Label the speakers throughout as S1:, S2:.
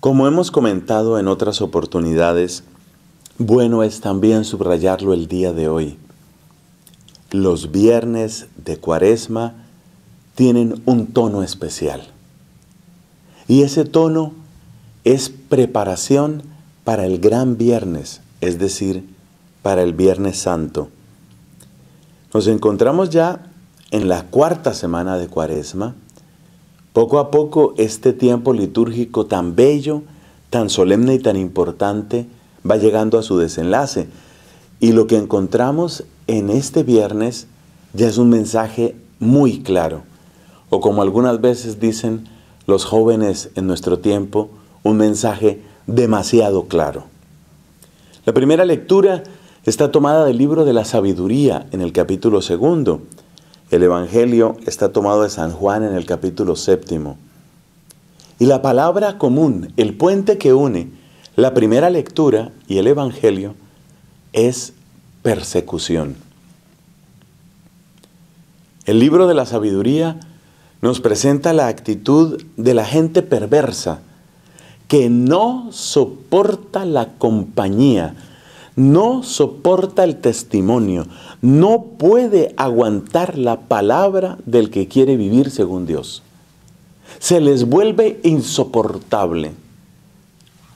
S1: Como hemos comentado en otras oportunidades, bueno es también subrayarlo el día de hoy. Los viernes de cuaresma tienen un tono especial. Y ese tono es preparación para el gran viernes, es decir, para el viernes santo. Nos encontramos ya en la cuarta semana de cuaresma poco a poco este tiempo litúrgico tan bello, tan solemne y tan importante va llegando a su desenlace. Y lo que encontramos en este viernes ya es un mensaje muy claro. O como algunas veces dicen los jóvenes en nuestro tiempo, un mensaje demasiado claro. La primera lectura está tomada del libro de la sabiduría en el capítulo segundo. El Evangelio está tomado de San Juan en el capítulo séptimo. Y la palabra común, el puente que une la primera lectura y el Evangelio, es persecución. El libro de la sabiduría nos presenta la actitud de la gente perversa que no soporta la compañía no soporta el testimonio, no puede aguantar la palabra del que quiere vivir según Dios. Se les vuelve insoportable.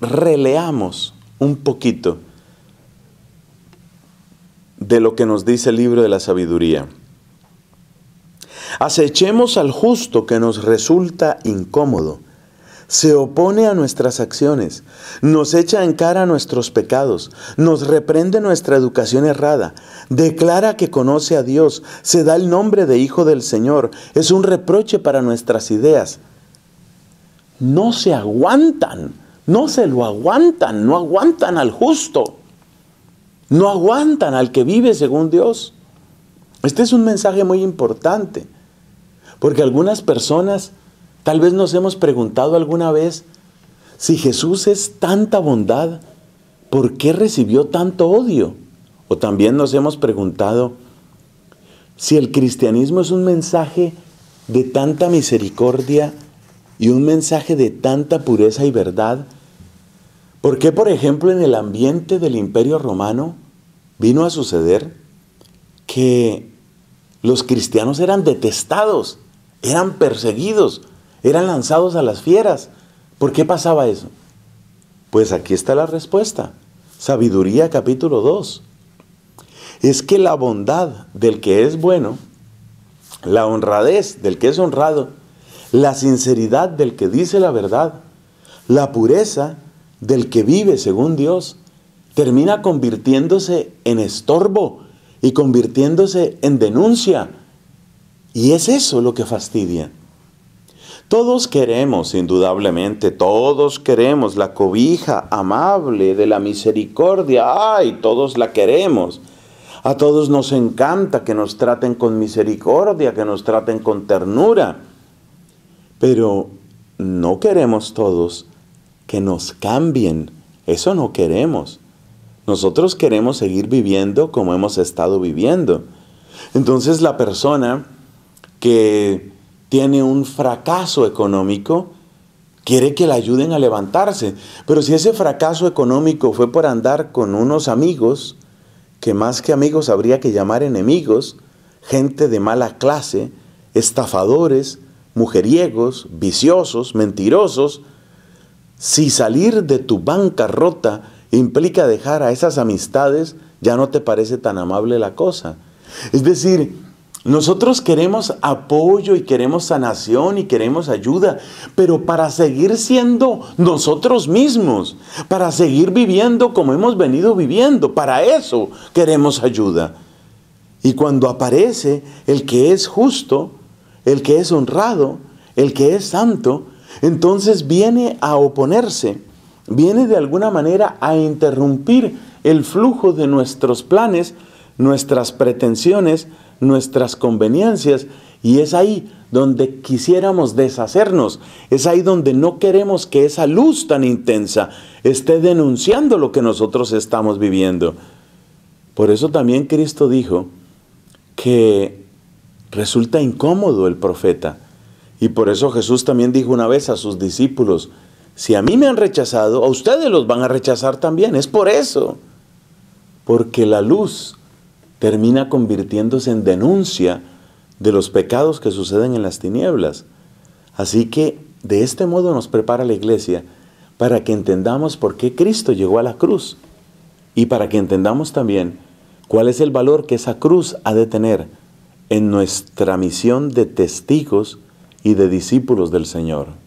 S1: Releamos un poquito de lo que nos dice el libro de la sabiduría. Acechemos al justo que nos resulta incómodo se opone a nuestras acciones, nos echa en cara nuestros pecados, nos reprende nuestra educación errada, declara que conoce a Dios, se da el nombre de Hijo del Señor, es un reproche para nuestras ideas. No se aguantan, no se lo aguantan, no aguantan al justo, no aguantan al que vive según Dios. Este es un mensaje muy importante, porque algunas personas Tal vez nos hemos preguntado alguna vez, si Jesús es tanta bondad, ¿por qué recibió tanto odio? O también nos hemos preguntado, si el cristianismo es un mensaje de tanta misericordia y un mensaje de tanta pureza y verdad, ¿por qué, por ejemplo, en el ambiente del imperio romano vino a suceder que los cristianos eran detestados, eran perseguidos, eran lanzados a las fieras. ¿Por qué pasaba eso? Pues aquí está la respuesta. Sabiduría capítulo 2. Es que la bondad del que es bueno, la honradez del que es honrado, la sinceridad del que dice la verdad, la pureza del que vive según Dios, termina convirtiéndose en estorbo y convirtiéndose en denuncia. Y es eso lo que fastidia. Todos queremos, indudablemente, todos queremos la cobija amable de la misericordia. ¡Ay! Todos la queremos. A todos nos encanta que nos traten con misericordia, que nos traten con ternura. Pero no queremos todos que nos cambien. Eso no queremos. Nosotros queremos seguir viviendo como hemos estado viviendo. Entonces la persona que tiene un fracaso económico, quiere que la ayuden a levantarse. Pero si ese fracaso económico fue por andar con unos amigos, que más que amigos habría que llamar enemigos, gente de mala clase, estafadores, mujeriegos, viciosos, mentirosos, si salir de tu bancarrota implica dejar a esas amistades, ya no te parece tan amable la cosa. Es decir, nosotros queremos apoyo y queremos sanación y queremos ayuda, pero para seguir siendo nosotros mismos, para seguir viviendo como hemos venido viviendo, para eso queremos ayuda. Y cuando aparece el que es justo, el que es honrado, el que es santo, entonces viene a oponerse, viene de alguna manera a interrumpir el flujo de nuestros planes, nuestras pretensiones, nuestras conveniencias y es ahí donde quisiéramos deshacernos, es ahí donde no queremos que esa luz tan intensa esté denunciando lo que nosotros estamos viviendo. Por eso también Cristo dijo que resulta incómodo el profeta. Y por eso Jesús también dijo una vez a sus discípulos, si a mí me han rechazado, a ustedes los van a rechazar también. Es por eso. Porque la luz termina convirtiéndose en denuncia de los pecados que suceden en las tinieblas. Así que de este modo nos prepara la iglesia para que entendamos por qué Cristo llegó a la cruz y para que entendamos también cuál es el valor que esa cruz ha de tener en nuestra misión de testigos y de discípulos del Señor.